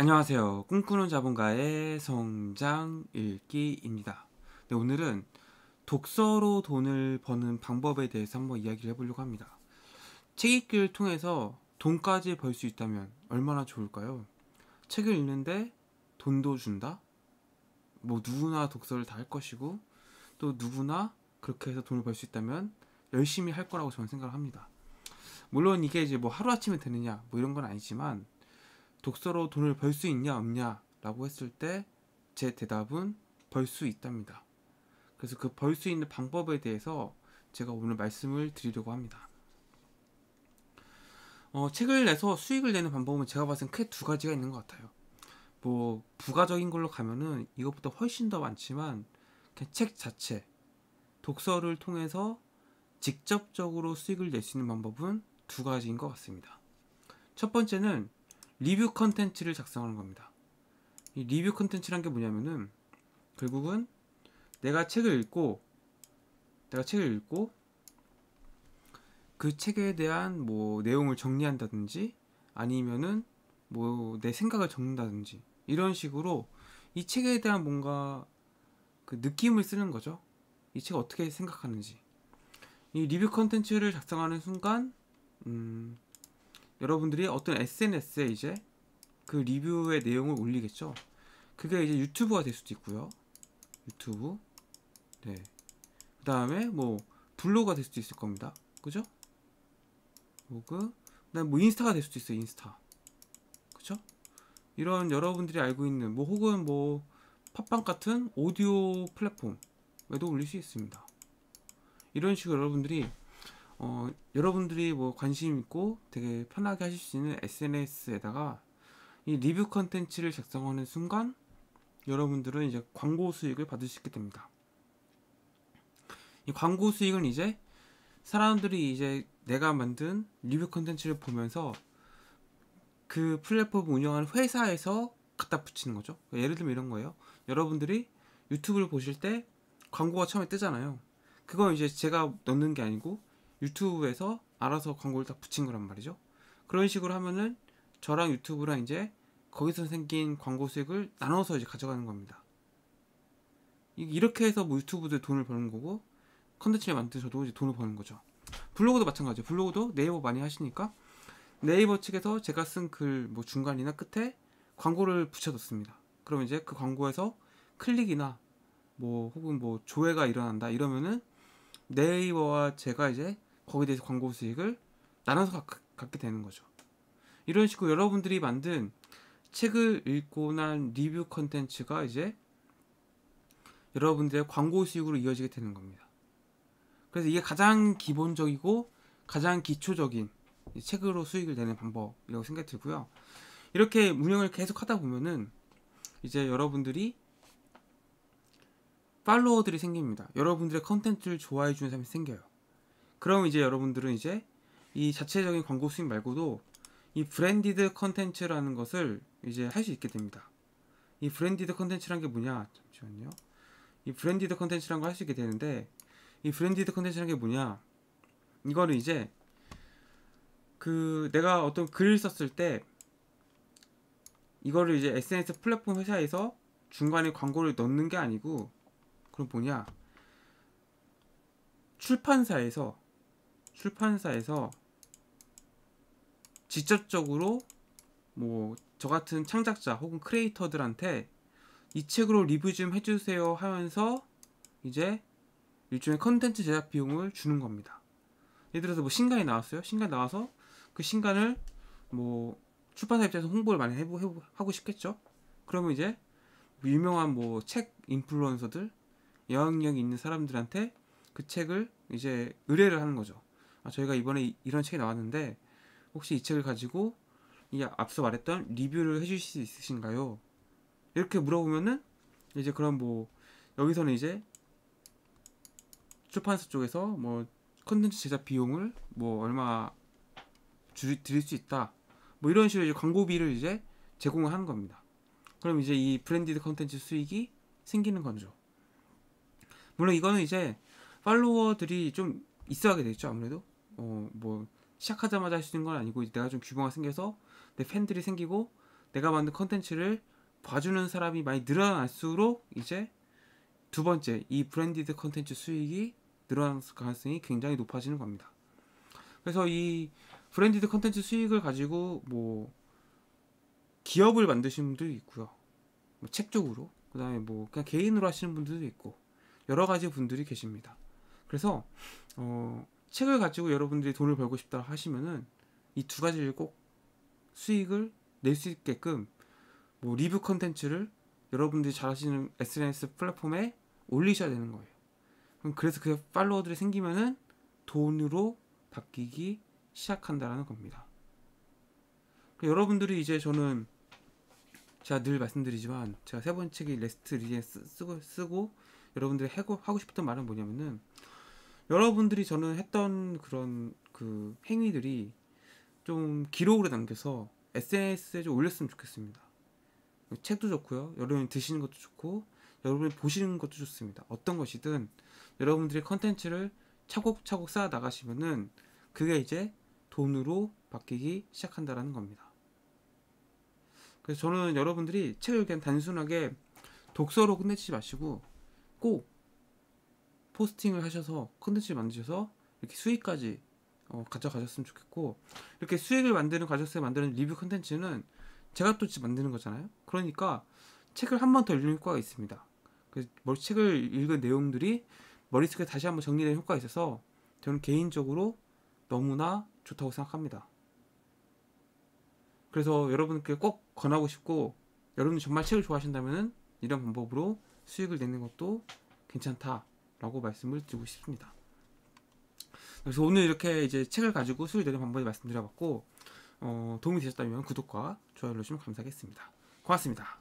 안녕하세요. 꿈꾸는 자본가의 성장 읽기입니다. 네, 오늘은 독서로 돈을 버는 방법에 대해서 한번 이야기를 해보려고 합니다. 책 읽기를 통해서 돈까지 벌 수 있다면 얼마나 좋을까요? 책을 읽는데 돈도 준다? 뭐 누구나 독서를 다 할 것이고 또 누구나 그렇게 해서 돈을 벌 수 있다면 열심히 할 거라고 저는 생각을 합니다. 물론 이게 이제 뭐 하루아침에 되느냐 뭐 이런 건 아니지만 독서로 돈을 벌 수 있냐 없냐라고 했을 때 제 대답은 벌 수 있답니다. 그래서 그 벌 수 있는 방법에 대해서 제가 오늘 말씀을 드리려고 합니다. 어, 책을 내서 수익을 내는 방법은 제가 봤을 땐 크게 두 가지가 있는 것 같아요. 뭐 부가적인 걸로 가면은 이것보다 훨씬 더 많지만 그냥 책 자체 독서를 통해서 직접적으로 수익을 낼 수 있는 방법은 두 가지인 것 같습니다. 첫 번째는 리뷰 컨텐츠를 작성하는 겁니다. 이 리뷰 컨텐츠란 게 뭐냐면은 결국은 내가 책을 읽고 내가 책을 읽고 그 책에 대한 뭐 내용을 정리한다든지 아니면은 뭐 내 생각을 적는다든지 이런 식으로 이 책에 대한 뭔가 그 느낌을 쓰는 거죠. 이 책을 어떻게 생각하는지. 이 리뷰 컨텐츠를 작성하는 순간 음 여러분들이 어떤 SNS에 이제 그 리뷰의 내용을 올리겠죠. 그게 이제 유튜브가 될 수도 있고요. 유튜브. 네. 그 다음에 뭐 블로그가 될 수도 있을 겁니다. 그죠? 로그. 그다음 에뭐 인스타가 될 수도 있어요. 인스타. 그죠? 이런 여러분들이 알고 있는 뭐 혹은 뭐 팟빵 같은 오디오 플랫폼에도 올릴 수 있습니다. 이런 식으로 여러분들이 어, 여러분들이 뭐 관심 있고 되게 편하게 하실 수 있는 SNS에다가 이 리뷰 컨텐츠를 작성하는 순간 여러분들은 이제 광고 수익을 받을 수 있게 됩니다. 이 광고 수익은 이제 사람들이 이제 내가 만든 리뷰 컨텐츠를 보면서 그 플랫폼 운영하는 회사에서 갖다 붙이는 거죠. 그러니까 예를 들면 이런 거예요. 여러분들이 유튜브를 보실 때 광고가 처음에 뜨잖아요. 그건 이제 제가 넣는 게 아니고 유튜브에서 알아서 광고를 딱 붙인 거란 말이죠. 그런 식으로 하면은 저랑 유튜브랑 이제 거기서 생긴 광고 수익을 나눠서 이제 가져가는 겁니다. 이렇게 해서 뭐 유튜브도 돈을 버는 거고 컨텐츠를 만드셔도 이제 돈을 버는 거죠. 블로그도 마찬가지예요. 블로그도 네이버 많이 하시니까 네이버 측에서 제가 쓴 글 뭐 중간이나 끝에 광고를 붙여뒀습니다. 그럼 이제 그 광고에서 클릭이나 뭐 혹은 뭐 조회가 일어난다 이러면은 네이버와 제가 이제 거기에 대해서 광고 수익을 나눠서 갖, 게 되는 거죠. 이런 식으로 여러분들이 만든 책을 읽고 난 리뷰 컨텐츠가 이제 여러분들의 광고 수익으로 이어지게 되는 겁니다. 그래서 이게 가장 기본적이고 가장 기초적인 책으로 수익을 내는 방법이라고 생각이 들고요. 이렇게 운영을 계속 하다 보면은 이제 여러분들이 팔로워들이 생깁니다. 여러분들의 컨텐츠를 좋아해 주는 사람이 생겨요. 그럼 이제 여러분들은 이제 이 자체적인 광고 수익 말고도 이 브랜디드 컨텐츠라는 것을 이제 할 수 있게 됩니다. 이 브랜디드 컨텐츠란 게 뭐냐? 잠시만요. 이 브랜디드 컨텐츠란 걸할 수 있게 되는데 이 브랜디드 컨텐츠란 게 뭐냐? 이거를 이제 그 내가 어떤 글을 썼을 때 이거를 이제 SNS 플랫폼 회사에서 중간에 광고를 넣는 게 아니고 그럼 뭐냐? 출판사에서 출판사에서 직접적으로 뭐 저 같은 창작자 혹은 크리에이터들한테 이 책으로 리뷰 좀 해주세요 하면서 이제 일종의 컨텐츠 제작 비용을 주는 겁니다. 예를 들어서 뭐 신간이 나왔어요. 신간 나와서 그 신간을 뭐 출판사 입장에서 홍보를 많이 해보, 해보 하고 싶겠죠. 그러면 이제 유명한 뭐 책 인플루언서들 영향력 있는 사람들한테 그 책을 이제 의뢰를 하는 거죠. 아, 저희가 이번에 이, 런 책이 나왔는데 혹시 이 책을 가지고 이 앞서 말했던 리뷰를 해주실 수 있으신가요? 이렇게 물어보면은 이제 그럼 뭐 여기서는 이제 출판사 쪽에서 뭐 컨텐츠 제작 비용을 뭐 얼마 줄 드릴 수 있다 뭐 이런 식으로 이제 광고비를 이제 제공을 하는 겁니다. 그럼 이제 이 브랜디드 컨텐츠 수익이 생기는 건죠. 물론 이거는 이제 팔로워들이 좀 있어야 되겠죠 아무래도 어뭐 시작하자마자 할 수 있는 건 아니고 내가 좀 규모가 생겨서 내 팬들이 생기고 내가 만든 컨텐츠를 봐주는 사람이 많이 늘어날수록 이제 두 번째 이 브랜디드 컨텐츠 수익이 늘어날 가능성이 굉장히 높아지는 겁니다. 그래서 이 브랜디드 컨텐츠 수익을 가지고 뭐 기업을 만드시는 분들도 있고요. 뭐책 쪽으로 그다음에 뭐 그냥 개인으로 하시는 분들도 있고 여러 가지 분들이 계십니다. 그래서 어 책을 가지고 여러분들이 돈을 벌고 싶다 하시면은 이 두 가지를 꼭 수익을 낼 수 있게끔 뭐 리뷰 컨텐츠를 여러분들이 잘 하시는 SNS 플랫폼에 올리셔야 되는 거예요. 그럼 그래서 그 팔로워들이 생기면은 돈으로 바뀌기 시작한다라는 겁니다. 여러분들이 이제 저는 제가 늘 말씀드리지만 제가 세 번째 책이 레스트 리젠 쓰고, 쓰고 여러분들이 하고, 하고 싶었던 말은 뭐냐면은 여러분들이 저는 했던 그런 그 행위들이 좀 기록으로 남겨서 SNS에 좀 올렸으면 좋겠습니다. 책도 좋고요. 여러분이 드시는 것도 좋고 여러분이 보시는 것도 좋습니다. 어떤 것이든 여러분들의 컨텐츠를 차곡차곡 쌓아 나가시면은 그게 이제 돈으로 바뀌기 시작한다라는 겁니다. 그래서 저는 여러분들이 책을 그냥 단순하게 독서로 끝내지 마시고 꼭 포스팅을 하셔서 컨텐츠 를 만드셔서 이렇게 수익까지 어, 가져가셨으면 좋겠고 이렇게 수익을 만드는 가져서 만드는 리뷰 컨텐츠는 제가 또 만드는 거잖아요. 그러니까 책을 한 번 더 읽는 효과가 있습니다. 그래서 뭐 책을 읽은 내용들이 머릿속에 다시 한번 정리된 효과가 있어서 저는 개인적으로 너무나 좋다고 생각합니다. 그래서 여러분께 꼭 권하고 싶고 여러분이 정말 책을 좋아하신다면 이런 방법으로 수익을 내는 것도 괜찮다 라고 말씀을 드리고 싶습니다. 그래서 오늘 이렇게 이제 책을 가지고 수리되는 방법에 말씀드려봤고 어, 도움이 되셨다면 구독과 좋아요 눌러주시면 감사하겠습니다. 고맙습니다.